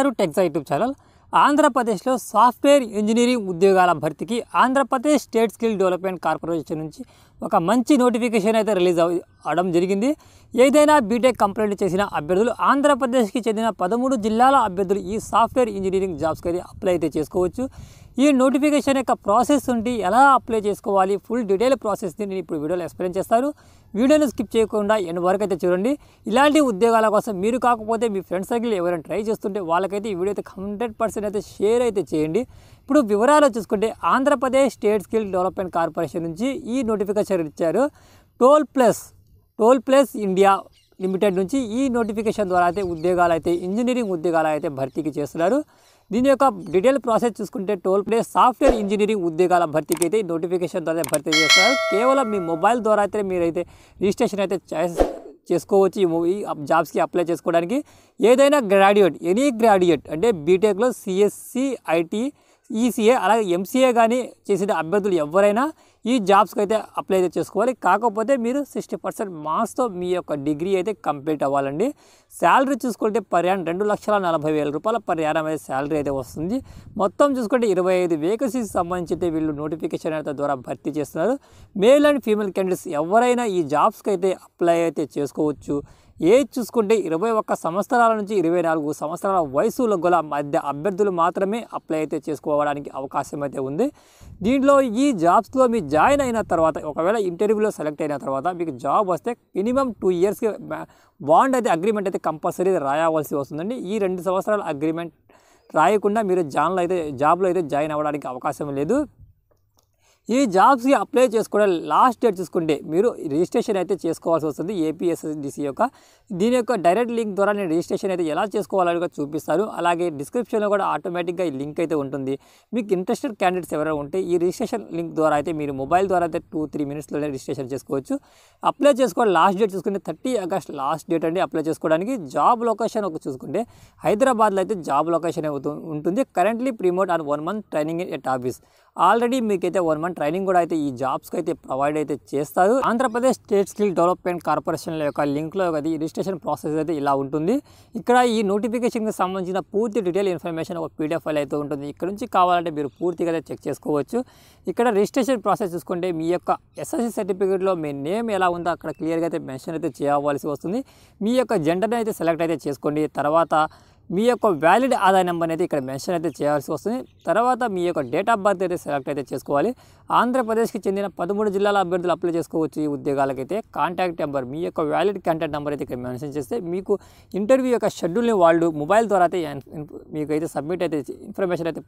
గారు టెక్సా YouTube channel ఆంధ్రప్రదేశ్లో software engineering ఉద్యోగాల భర్తీకి Andhra Pradesh state skill development corporation నుంచి ఒక మంచి నోటిఫికేషన్ అయితే రిలీజ్ అవడం జరిగింది ఏదైనా బీటెక్ కంప్లీట్ చేసిన అభ్యర్థులు ఆంధ్రప్రదేశ్కి చెందిన పదమూడు జిల్లాల అభ్యర్థులు ఈ సాఫ్ట్వేర్ ఇంజనీరింగ్ జాబ్స్కి అయితే అప్లై అయితే చేసుకోవచ్చు ఈ నోటిఫికేషన్ యొక్క ప్రాసెస్ ఉండి ఎలా అప్లై చేసుకోవాలి ఫుల్ డీటెయిల్ ప్రాసెస్ని నేను ఇప్పుడు వీడియోలో ఎక్స్ప్లెయిన్ చేస్తాను వీడియోని స్కిప్ చేయకుండా ఎన్ని వరకు అయితే చూడండి ఇలాంటి ఉద్యోగాల కోసం మీరు కాకపోతే మీ ఫ్రెండ్స్ సర్కిల్ ఎవరైనా ట్రై చేస్తుంటే వాళ్ళకైతే ఈ వీడియో అయితే హండ్రెడ్ పర్సెంట్ అయితే షేర్ అయితే చేయండి ఇప్పుడు వివరాలు చూసుకుంటే Andhra Pradesh state skill development corporation నుంచి ఈ నోటిఫికేషన్ ఇచ్చారు toll plus toll plus India limited నుంచి ఈ నోటిఫికేషన్ ద్వారా అయితే ఉద్యోగాలు అయితే ఇంజనీరింగ్ ఉద్యోగాలు అయితే భర్తీకి చేస్తున్నారు నిన్నకప్ డిటైల్ ప్రాసెస్ చూసుకుంటే toll play software engineering ఉద్యగాల ભરతికై నోటిఫికేషన్ ద్వారా ભરతి చేస్తారు కేవలం మీ మొబైల్ ద్వారా అయితే మీరైతే రిజిస్ట్రేషన్ అయితే ఛాయిస్ చేసుకొచ్చి ఈ మొబైల్ జాబ్స్ కి అప్లై చేసుకోవడానికి ఏదైనా గ్రాడ్యుయేట్ ఎనీ గ్రాడ్యుయేట్ అంటే బీటెక్ లో సిఎస్సి ఐటి ఈసీఏ అలాగే ఎంసీఏ కానీ చేసిన అభ్యర్థులు ఎవరైనా ఈ జాబ్స్కి అయితే అప్లై అయితే చేసుకోవాలి కాకపోతే మీరు సిక్స్టీ పర్సెంట్ మార్క్స్తో మీ యొక్క డిగ్రీ అయితే కంప్లీట్ అవ్వాలండి శాలరీ చూసుకుంటే పర్ యాన్ రెండు లక్షల నలభై వేల రూపాయల పర్ యాన్ అయితే శాలరీ అయితే వస్తుంది మొత్తం చూసుకుంటే ఇరవై ఐదు వేకన్సీస్ సంబంధించి వీళ్ళు నోటిఫికేషన్ అయితే ద్వారా భర్తీ చేస్తున్నారు మేల్ అండ్ ఫీమేల్ క్యాండిడేట్స్ ఎవరైనా ఈ జాబ్స్కి అయితే అప్లై అయితే చేసుకోవచ్చు ఏజ్ చూసుకుంటే ఇరవై ఒక్క సంవత్సరాల నుంచి ఇరవై నాలుగు సంవత్సరాల వయసులో గల మధ్య అభ్యర్థులు మాత్రమే అప్లై అయితే చేసుకోవడానికి అవకాశం అయితే ఉంది దీంట్లో ఈ జాబ్స్లో మీరు జాయిన్ అయిన తర్వాత ఒకవేళ ఇంటర్వ్యూలో సెలెక్ట్ అయిన తర్వాత మీకు జాబ్ వస్తే మినిమం టూ ఇయర్స్కి బాండ్ అయితే అగ్రిమెంట్ అయితే కంపల్సరీ రాయవలసి వస్తుందండి ఈ రెండు సంవత్సరాల అగ్రిమెంట్ రాయకుండా మీరు జాన్లో అయితే జాబ్లో అయితే జాయిన్ అవ్వడానికి అవకాశం లేదు ఈ జాబ్స్కి అప్లై చేసుకోవడం లాస్ట్ డేట్ చూసుకుంటే మీరు రిజిస్ట్రేషన్ అయితే చేసుకోవాల్సి వస్తుంది ఏపీఎస్ఎస్డిసి యొక్క దీని యొక్క డైరెక్ట్ లింక్ ద్వారా నేను రిజిస్ట్రేషన్ అయితే ఎలా చేసుకోవాలని చూపిస్తారు అలాగే డిస్క్రిప్షన్లో కూడా ఆటోమేటిక్గా ఈ లింక్ అయితే ఉంటుంది మీకు ఇంట్రెస్టెడ్ క్యాండిడేట్స్ ఎవరైనా ఉంటే ఈ రిజిస్ట్రేషన్ లింక్ ద్వారా అయితే మీరు మొబైల్ ద్వారా అయితే టూ త్రీ మినిట్స్లోనే రిజిస్ట్రేషన్ చేసుకోవచ్చు అప్లై చేసుకోవడం లాస్ట్ డేట్ చూసుకుంటే థర్టీ ఆగస్ట్ లాస్ట్ డేట్ అండి అప్లై చేసుకోవడానికి జాబ్ లొకేషన్ ఒక చూసుకుంటే హైదరాబాద్లో అయితే జాబ్ లొకేషన్ ఉంటుంది currently remote on one month training at office already మీకైతే వన్ మంత్ ట్రైనింగ్ కూడా అయితే ఈ జాబ్స్కి అయితే ప్రొవైడ్ అయితే చేస్తారు ఆంధ్రప్రదేశ్ స్టేట్ స్కిల్ డెవలప్మెంట్ కార్పొరేషన్ల యొక్క లింక్లో అయితే రిజిస్ట్రేషన్ ప్రాసెస్ అయితే ఇలా ఉంటుంది ఇక్కడ ఈ నోటిఫికేషన్కి సంబంధించిన పూర్తి డీటెయిల్ ఇన్ఫర్మేషన్ ఒక పీడిఎఫ్ ఫైల్ అయితే ఉంటుంది ఇక్కడ నుంచి కావాలంటే మీరు పూర్తిగా అయితే చెక్ చేసుకోవచ్చు ఇక్కడ రిజిస్ట్రేషన్ ప్రాసెస్ చూసుకుంటే మీ యొక్క ఎస్ఎస్సి సర్టిఫికేట్లో మీ నేమ్ ఎలా ఉందో అక్కడ క్లియర్గా అయితే మెన్షన్ అయితే చేయవలసి వస్తుంది మీ యొక్క జెండర్ని అయితే సెలెక్ట్ అయితే చేసుకోండి తర్వాత మీ యొక్క వ్యాలిడ్ ఆదాయ నెంబర్ అనేది ఇక్కడ మెన్షన్ అయితే చేయాల్సి వస్తుంది తర్వాత మీ యొక్క డేట్ ఆఫ్ బర్త్ అయితే సెలెక్ట్ అయితే చేసుకోవాలి ఆంధ్రప్రదేశ్కి చెందిన పదమూడు జిల్లాల అభ్యర్థులు అప్లై చేసుకోవచ్చు ఈ ఉద్యోగాలకైతే కాంటాక్ట్ నెంబర్ మీ యొక్క వ్యాలిడ్ కాంటాక్ట్ నెంబర్ అయితే ఇక్కడ మెన్షన్ చేస్తే మీకు ఇంటర్వ్యూ యొక్క షెడ్యూల్ని వాళ్ళు మొబైల్ ద్వారా అయితే మీకు అయితే సబ్మిట్ అయితే ఇన్ఫర్మేషన్ అయితే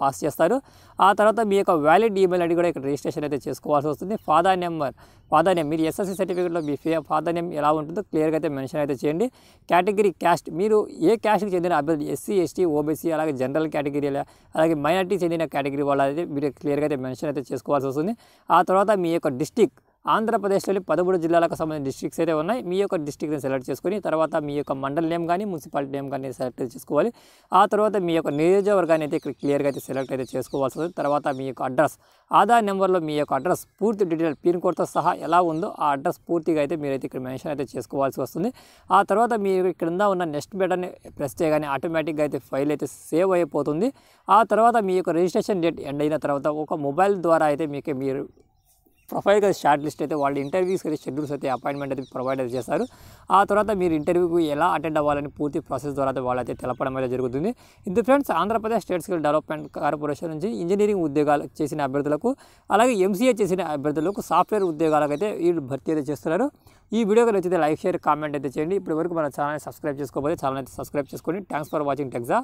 పాస్ చేస్తారు ఆ తర్వాత మీ యొక్క వ్యాలిడ్ ఈమెయిల్ ఐడి కూడా ఇక్కడ రిజిస్ట్రేషన్ అయితే చేసుకోవాల్సి వస్తుంది ఫాదర్ నెంబర్ ఫాదర్ నేమ్ మీరు ఎస్ఎస్సీ సర్టిఫికేట్లో మీ ఫాదర్ నేమ్ ఎలా ఉంటుందో క్లియర్గా అయితే మెన్షన్ అయితే చేయండి కేటగిరీ క్యాస్ట్ మీరు ఏ క్యాస్ట్కి చెందిన చెందిన అభ్యర్థి ఎస్సీ ఎస్టీ ఓబీసీ అలాగే జనరల్ కేటగిరీ అలాగే మైనార్టీ చెందిన కేటగిరీ వాళ్ళు అయితే మీరు క్లియర్గా అయితే మెన్షన్ అయితే చేసుకోవాల్సి వస్తుంది ఆ తర్వాత మీ యొక్క డిస్టిక్ ఆంధ్రప్రదేశ్లోని పదమూడు జిల్లాలకు సంబంధించిన డిస్ట్రిక్ట్స్ అయితే ఉన్నాయి మీ యొక్క డిస్ట్రిక్ట్ని సెలెక్ట్ చేసుకొని తర్వాత మీ యొక్క మండల నేమ్ కానీ మున్సిపాలిటీ నేమ్ కానీ సెలెక్ట్ చేసుకోవాలి ఆ తర్వాత మీ యొక్క నియోజకవర్గాన్ని అయితే ఇక్కడ క్లియర్గా అయితే సెలెక్ట్ అయితే చేసుకోవాల్సి వస్తుంది తర్వాత మీ యొక్క అడ్రస్ ఆధార్ నెంబర్లో మీ యొక్క అడ్రస్ పూర్తి డీటెయిల్ పిన్ కోడ్తో సహా ఎలా ఉందో ఆ అడ్రస్ పూర్తిగా అయితే మీరైతే ఇక్కడ మెన్షన్ అయితే చేసుకోవాల్సి వస్తుంది ఆ తర్వాత మీ క్రింద ఉన్న నెక్స్ట్ బటన్ని ప్రెస్ చేయగానే ఆటోమేటిక్గా అయితే ఫైల్ అయితే సేవ్ అయిపోతుంది ఆ తర్వాత మీ యొక్క రిజిస్ట్రేషన్ డేట్ ఎండ్ అయిన తర్వాత ఒక మొబైల్ ద్వారా అయితే మీకు మీరు ప్రొఫైల్ కదా షార్ట్ లిస్ట్ అయితే వాళ్ళు ఇంటర్వ్యూస్ అయితే షెడ్యూల్స్ అయితే అపాయింట్మెంట్ అయితే ప్రొవైడ్ చేస్తారు ఆ తర్వాత మీరు ఇంటర్వ్యూకి ఎలా అటెండ్ అవ్వాలని పూర్తి ప్రాసెస్ ద్వారా అయితే తెలపడం అయితే జరుగుతుంది ఇందు friends Andhra Pradesh state skill development corporation నుంచి ఇంజనీరింగ్ ఉద్యోగాలు చేసిన అభ్యర్థులకు అలాగే ఎంసీఏ చేసిన అభ్యర్థులకు సాఫ్ట్వేర్ ఉద్యోగాలకు అయితే వీళ్ళు భర్తీ అయితే చేస్తున్నారు ఈ వీడియో నచ్చితే లైక్ షేర్ కామెంట్ అయితే చేయండి ఇప్పటివరకు మన ఛానల్ సబ్స్క్రైబ్ చేసుకోబోతే ఛానల్ అయితే సబ్స్క్రైబ్ చేసుకోండి థ్యాంక్స్ ఫర్ వాచింగ్ టెక్సా